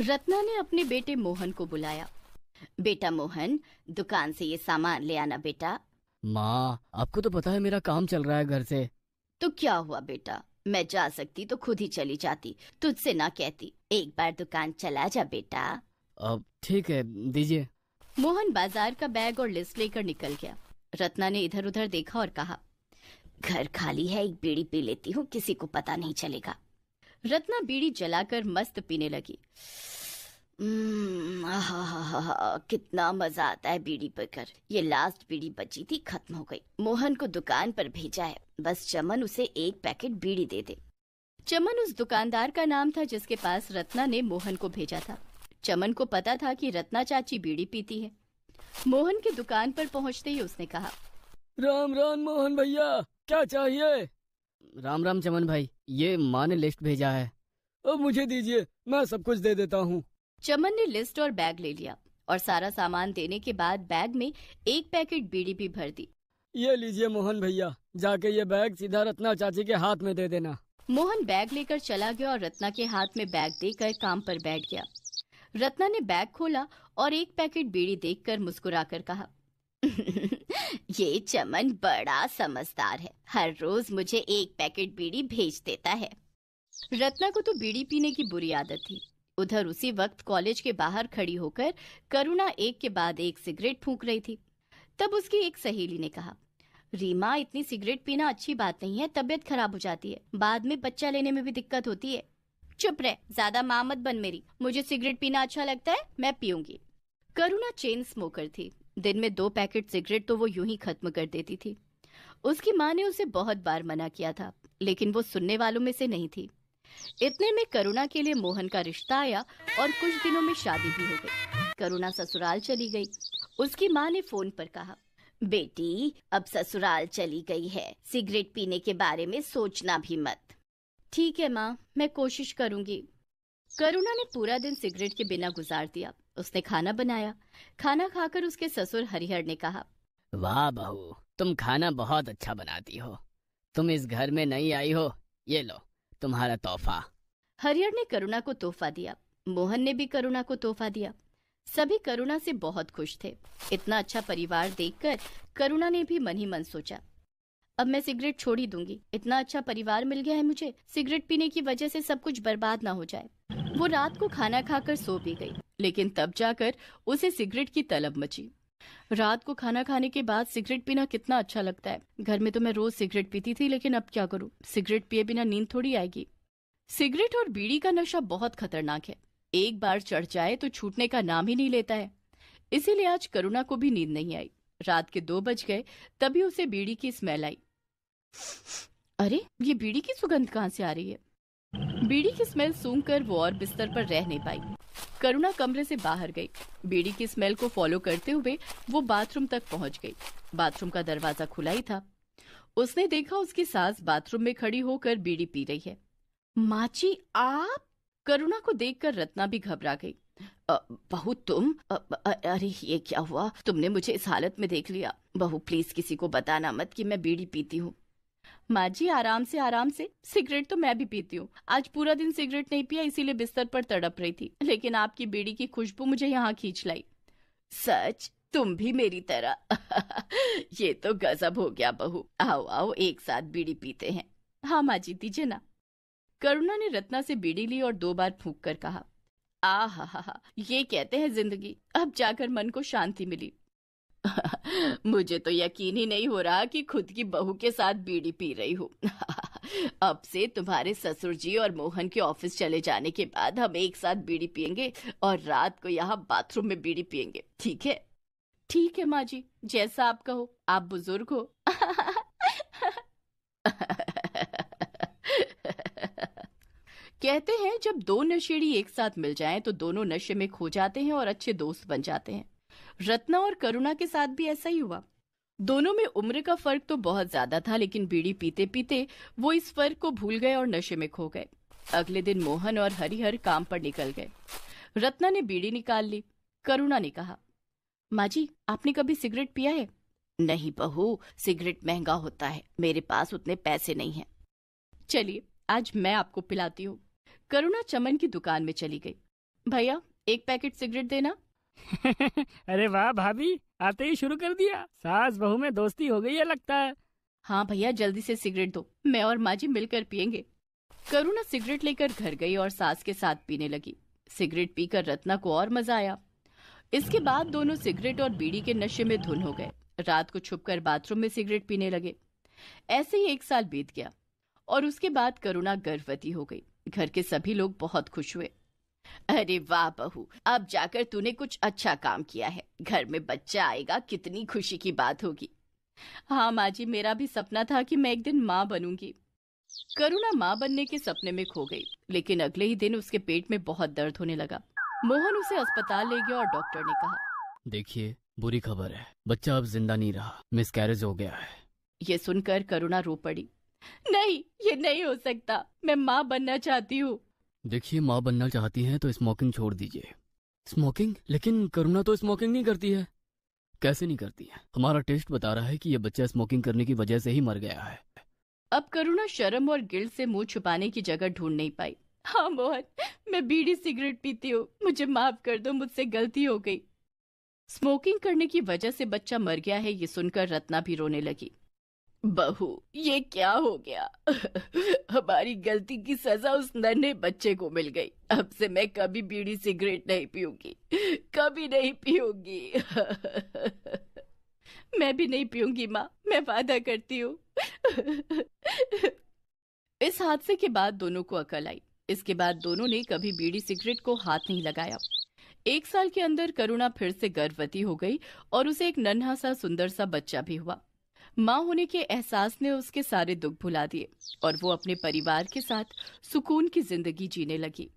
रत्ना ने अपने बेटे मोहन को बुलाया बेटा मोहन दुकान से ये सामान ले आना बेटा माँ आपको तो पता है मेरा काम चल रहा है घर से तो क्या हुआ बेटा मैं जा सकती तो खुद ही चली जाती तुझसे ना कहती एक बार दुकान चला जा बेटा अब ठीक है दीजिए मोहन बाजार का बैग और लिस्ट लेकर निकल गया रत्ना ने इधर उधर देखा और कहा घर खाली है एक बीड़ी पी लेती हूँ किसी को पता नहीं चलेगा रत्ना बीड़ी जलाकर मस्त पीने लगी हम्म, कितना मजा आता है बीड़ी पीकर ये लास्ट बीड़ी बची थी खत्म हो गई मोहन को दुकान पर भेजा है बस चमन उसे एक पैकेट बीड़ी दे दे चमन उस दुकानदार का नाम था जिसके पास रत्ना ने मोहन को भेजा था चमन को पता था कि रत्ना चाची बीड़ी पीती है मोहन की दुकान पर पहुंचते ही उसने कहा राम राम मोहन भैया क्या चाहिए राम राम चमन भाई ये माँ ने लिस्ट भेजा है अब मुझे दीजिए मैं सब कुछ दे देता हूँ चमन ने लिस्ट और बैग ले लिया और सारा सामान देने के बाद बैग में एक पैकेट बीड़ी भी भर दी ये लीजिए मोहन भैया जाके ये बैग सीधा रत्ना चाची के हाथ में दे देना मोहन बैग लेकर चला गया और रत्ना के हाथ में बैग देकर काम पर बैठ गया रत्ना ने बैग खोला और एक पैकेट बीड़ी देखकर मुस्कुराकर कहा ये चमन बड़ा समझदार है हर रोज मुझे एक पैकेट बीड़ी भेज देता है रत्ना को तो बीड़ी पीने की बुरी आदत थी उधर उसी वक्त कॉलेज के बाहर खड़ी होकर करुणा एक के बाद एक सिगरेट फूंक रही थी तब उसकी एक सहेली ने कहा रीमा इतनी सिगरेट पीना अच्छी बात नहीं है तबियत खराब हो जाती है बाद में बच्चा लेने में भी दिक्कत होती है चुप रह ज्यादा माँ मत बन मेरी मुझे सिगरेट पीना अच्छा लगता है मैं पीऊंगी करुणा चेन स्मोकर थी दिन में दो पैकेट सिगरेट तो वो यूं ही खत्म कर देती थी उसकी माँ ने उसे बहुत बार मना किया था लेकिन वो सुनने वालों में से नहीं थी इतने में करुणा के लिए मोहन का रिश्ता आया और कुछ दिनों में शादी भी हो गई करुणा ससुराल चली गई उसकी माँ ने फोन पर कहा बेटी अब ससुराल चली गई है सिगरेट पीने के बारे में सोचना भी मत ठीक है माँ मैं कोशिश करूंगी करुणा ने पूरा दिन सिगरेट के बिना गुजार दिया उसने खाना बनाया खाना खाकर उसके ससुर हरिहर ने कहा वाह बहू तुम खाना बहुत अच्छा बनाती हो तुम इस घर में नहीं आई हो ये लो तुम्हारा तोहफा हरिहर ने करुणा को तोहफा दिया मोहन ने भी करुणा को तोहफा दिया सभी करुणा से बहुत खुश थे इतना अच्छा परिवार देखकर करुणा ने भी मन ही मन सोचा अब मैं सिगरेट छोड़ ही दूंगी इतना अच्छा परिवार मिल गया है मुझे सिगरेट पीने की वजह से सब कुछ बर्बाद ना हो जाए वो रात को खाना खाकर सो भी गई लेकिन तब जाकर उसे सिगरेट की तलब मची रात को खाना खाने के बाद सिगरेट पीना कितना अच्छा लगता है घर में तो मैं रोज सिगरेट पीती थी लेकिन अब क्या करूँ सिगरेट पिए बिना नींद थोड़ी आएगी सिगरेट और बीड़ी का नशा बहुत खतरनाक है एक बार चढ़ जाए तो छूटने का नाम ही नहीं लेता है इसीलिए आज करुणा को भी नींद नहीं आई रात के दो बज गए तभी उसे बीड़ी की स्मेल आई अरे ये बीड़ी की सुगंध कहाँ से आ रही है बीड़ी की स्मेल सूंघकर वो और बिस्तर पर रह नहीं पाई करुणा कमरे से बाहर गई बीड़ी की स्मेल को फॉलो करते हुए वो बाथरूम तक पहुंच गई बाथरूम का दरवाजा खुला ही था उसने देखा उसकी सास बाथरूम में खड़ी होकर बीड़ी पी रही है माची आप करुणा को देखकर रत्ना भी घबरा गई बहू तुम आ, आ, अरे ये क्या हुआ तुमने मुझे इस हालत में देख लिया बहू प्लीज किसी को बताना मत कि मैं बीड़ी पीती हूँ माँ जी आराम से आराम से सिगरेट तो मैं भी पीती हूँ आज पूरा दिन सिगरेट नहीं पिया इसीलिए बिस्तर पर तड़प रही थी लेकिन आपकी बेड़ी की खुशबू मुझे यहाँ खींच लाई सच तुम भी मेरी तरह ये तो गजब हो गया बहू आओ आओ एक साथ बीड़ी पीते हैं हाँ माँ जी दीजिए ना करुणा ने रत्ना से बीड़ी ली और दो बार फूक कर कहा आ हा हा ये कहते हैं जिंदगी अब जाकर मन को शांति मिली मुझे तो यकीन ही नहीं हो रहा कि खुद की बहू के साथ बीड़ी पी रही हूँ अब से तुम्हारे ससुर जी और मोहन के ऑफिस चले जाने के बाद हम एक साथ बीड़ी पियेंगे और रात को यहाँ बाथरूम में बीड़ी पियेंगे ठीक है ठीक है माँ जी जैसा आप कहो आप बुजुर्ग हो कहते हैं जब दो नशेड़ी एक साथ मिल जाएं तो दोनों नशे में खो जाते हैं और अच्छे दोस्त बन जाते हैं रत्ना और करुणा के साथ भी ऐसा ही हुआ दोनों में उम्र का फर्क तो बहुत ज्यादा था लेकिन बीड़ी पीते पीते वो इस फर्क को भूल गए और नशे में खो गए अगले दिन मोहन और हरिहर काम पर निकल गए रत्ना ने बीड़ी निकाल ली करुणा ने कहा माँ जी आपने कभी सिगरेट पिया है नहीं बहू सिगरेट महंगा होता है मेरे पास उतने पैसे नहीं है चलिए आज मैं आपको पिलाती हूँ करुणा चमन की दुकान में चली गई भैया एक पैकेट सिगरेट देना अरे वाह भाभी आते ही शुरू कर दिया सास बहू में दोस्ती हो गई है लगता है हाँ भैया जल्दी से सिगरेट दो मैं और माँ जी मिलकर पियेंगे करुणा सिगरेट लेकर घर गई और सास के साथ पीने लगी सिगरेट पीकर रत्ना को और मजा आया इसके बाद दोनों सिगरेट और बीड़ी के नशे में धुन हो गए रात को छुपकर बाथरूम में सिगरेट पीने लगे ऐसे ही एक साल बीत गया और उसके बाद करुणा गर्भवती हो गई घर के सभी लोग बहुत खुश हुए अरे वाह बहू अब जाकर तूने कुछ अच्छा काम किया है घर में बच्चा आएगा कितनी खुशी की बात होगी हाँ माँ जी मेरा भी सपना था कि मैं एक दिन माँ बनूंगी करुणा माँ बनने के सपने में खो गई लेकिन अगले ही दिन उसके पेट में बहुत दर्द होने लगा मोहन उसे अस्पताल ले गया और डॉक्टर ने कहा देखिए बुरी खबर है बच्चा अब जिंदा नहीं रहा मिस कैरेज हो गया है ये सुनकर करुणा रो पड़ी नहीं ये नहीं हो सकता मैं माँ बनना चाहती हूँ देखिए माँ बनना चाहती हैं तो स्मोकिंग छोड़ दीजिए स्मोकिंग लेकिन करुणा तो स्मोकिंग नहीं करती है कैसे नहीं करती है हमारा टेस्ट बता रहा है कि यह बच्चा स्मोकिंग करने की वजह से ही मर गया है अब करुणा शर्म और गिल्ड से मुंह छुपाने की जगह ढूंढ नहीं पाई हाँ मोहन मैं बीड़ी सिगरेट पीती हूँ मुझे माफ कर दो मुझसे गलती हो गई स्मोकिंग करने की वजह से बच्चा मर गया है ये सुनकर रत्ना भी रोने लगी बहू ये क्या हो गया हमारी गलती की सजा उस नन्हे बच्चे को मिल गई अब से मैं कभी बीड़ी सिगरेट नहीं पीऊंगी कभी नहीं पीऊंगी मैं भी नहीं पीऊंगी माँ मैं वादा करती हूँ इस हादसे के बाद दोनों को अकल आई इसके बाद दोनों ने कभी बीड़ी सिगरेट को हाथ नहीं लगाया एक साल के अंदर करुणा फिर से गर्भवती हो गई और उसे एक नन्हा सा सुंदर सा बच्चा भी हुआ माँ होने के एहसास ने उसके सारे दुख भुला दिए और वो अपने परिवार के साथ सुकून की जिंदगी जीने लगी